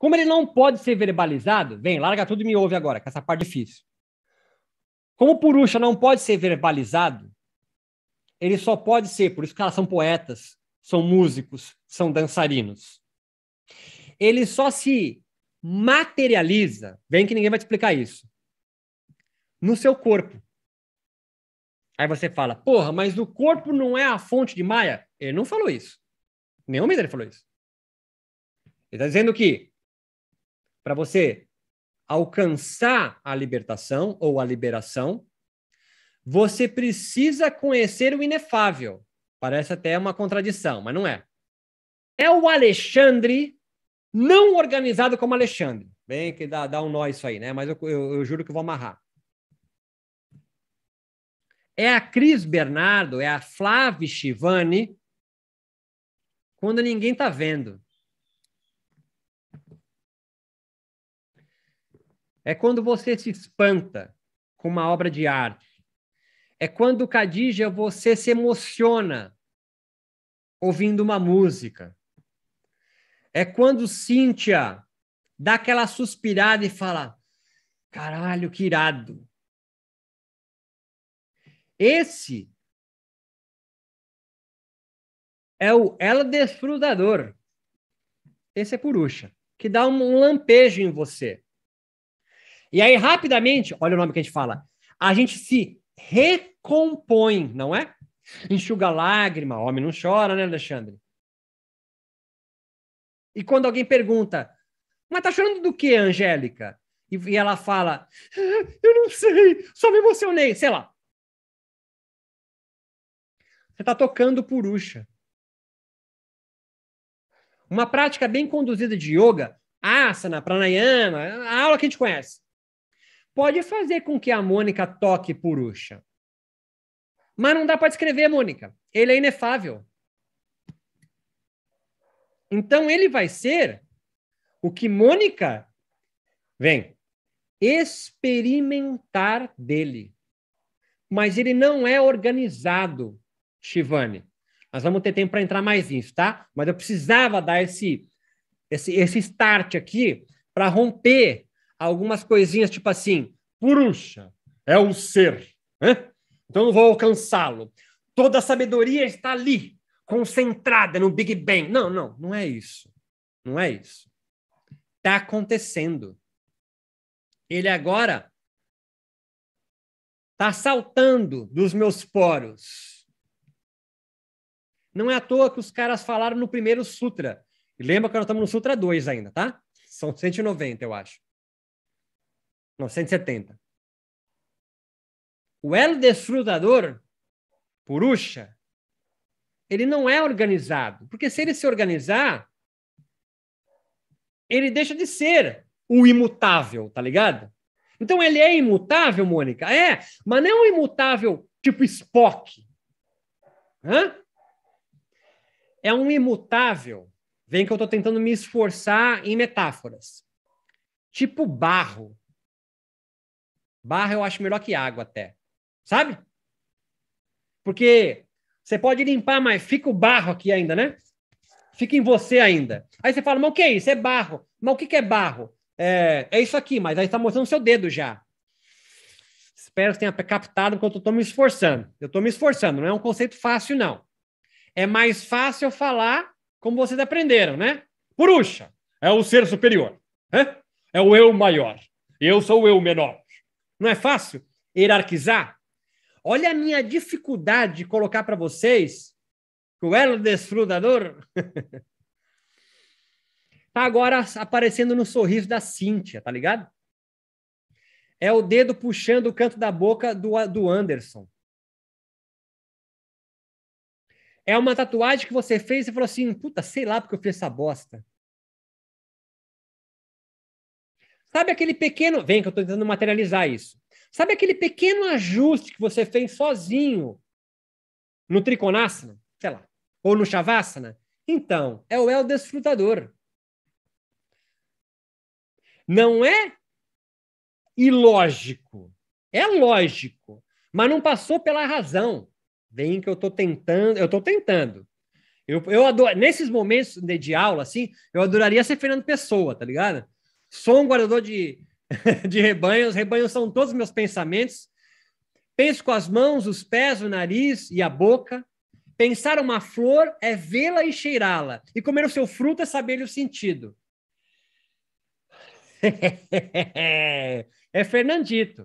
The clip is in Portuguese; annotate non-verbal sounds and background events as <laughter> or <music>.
Como ele não pode ser verbalizado, vem, larga tudo e me ouve agora, que essa parte é difícil. Como o Purusha não pode ser verbalizado, ele só pode ser, por isso que elas são poetas, são músicos, são dançarinos. Ele só se materializa, vem que ninguém vai te explicar isso, no seu corpo. Aí você fala, porra, mas o corpo não é a fonte de Maia? Ele não falou isso. Nenhum ele falou isso. Ele está dizendo que para você alcançar a libertação ou a liberação, você precisa conhecer o inefável. Parece até uma contradição, mas não é. É o Alexandre não organizado como Alexandre. Bem que dá, dá um nó isso aí, né? Mas eu, eu, eu juro que vou amarrar. É a Cris Bernardo, é a Flávia Chivani, quando ninguém tá vendo. É quando você se espanta com uma obra de arte. É quando, Khadija, você se emociona ouvindo uma música. É quando Cíntia dá aquela suspirada e fala: caralho, que irado. Esse é o ela desfrutador. Esse é Purusha, que dá um lampejo em você. E aí, rapidamente, olha o nome que a gente fala. A gente se recompõe, não é? Enxuga lágrima, homem não chora, né, Alexandre? E quando alguém pergunta, mas tá chorando do que, Angélica? E, e ela fala, ah, eu não sei, só me emocionei, sei lá. Você tá tocando purusha. Uma prática bem conduzida de yoga, asana, pranayama, é a aula que a gente conhece pode fazer com que a Mônica toque Purusha. Mas não dá para descrever, Mônica. Ele é inefável. Então ele vai ser o que Mônica vem experimentar dele. Mas ele não é organizado, Shivani. Nós vamos ter tempo para entrar mais nisso, tá? Mas eu precisava dar esse esse, esse start aqui para romper algumas coisinhas tipo assim: Purusha é o ser, né? então não vou alcançá-lo. Toda a sabedoria está ali, concentrada no Big Bang. Não, não, não é isso. Não é isso. Está acontecendo. Ele agora está saltando dos meus poros. Não é à toa que os caras falaram no primeiro sutra. E lembra que nós estamos no sutra 2 ainda, tá? São 190, eu acho. Não, 170. O elo desfrutador, Purusha, ele não é organizado. Porque se ele se organizar, ele deixa de ser o imutável, tá ligado? Então ele é imutável, Mônica? É, mas não é um imutável tipo Spock. Hã? É um imutável. Vem que eu estou tentando me esforçar em metáforas. Tipo barro. Barra eu acho melhor que água até. Sabe? Porque você pode limpar, mas fica o barro aqui ainda, né? Fica em você ainda. Aí você fala, mas o que é isso? É barro. Mas o que, é barro? É, é isso aqui, mas aí está mostrando o seu dedo já. Espero que tenha captado enquanto eu estou me esforçando. Eu estou me esforçando, não é um conceito fácil, não. É mais fácil falar como vocês aprenderam, né? Purusha é o ser superior, né? é o eu maior. Eu sou o eu menor. Não é fácil hierarquizar? Olha a minha dificuldade de colocar para vocês que o elo desfrutador <laughs> tá agora aparecendo no sorriso da Cíntia, tá ligado? É o dedo puxando o canto da boca do, do Anderson. É uma tatuagem que você fez e falou assim: puta, sei lá porque eu fiz essa bosta. Sabe aquele pequeno. Vem, que eu estou tentando materializar isso. Sabe aquele pequeno ajuste que você fez sozinho no Trikonasana? Sei lá. Ou no Shavasana? Então, é o El Desfrutador. Não é ilógico. É lógico. Mas não passou pela razão. Vem que eu estou tentando. Eu estou tentando. Eu, eu adoro, nesses momentos de aula, assim, eu adoraria ser Fernando Pessoa, tá ligado? Sou um guardador de, <laughs> de rebanhos, rebanhos são todos os meus pensamentos. Penso com as mãos, os pés, o nariz e a boca. Pensar uma flor é vê-la e cheirá-la, e comer o seu fruto é saber-lhe o sentido. <laughs> é Fernandito.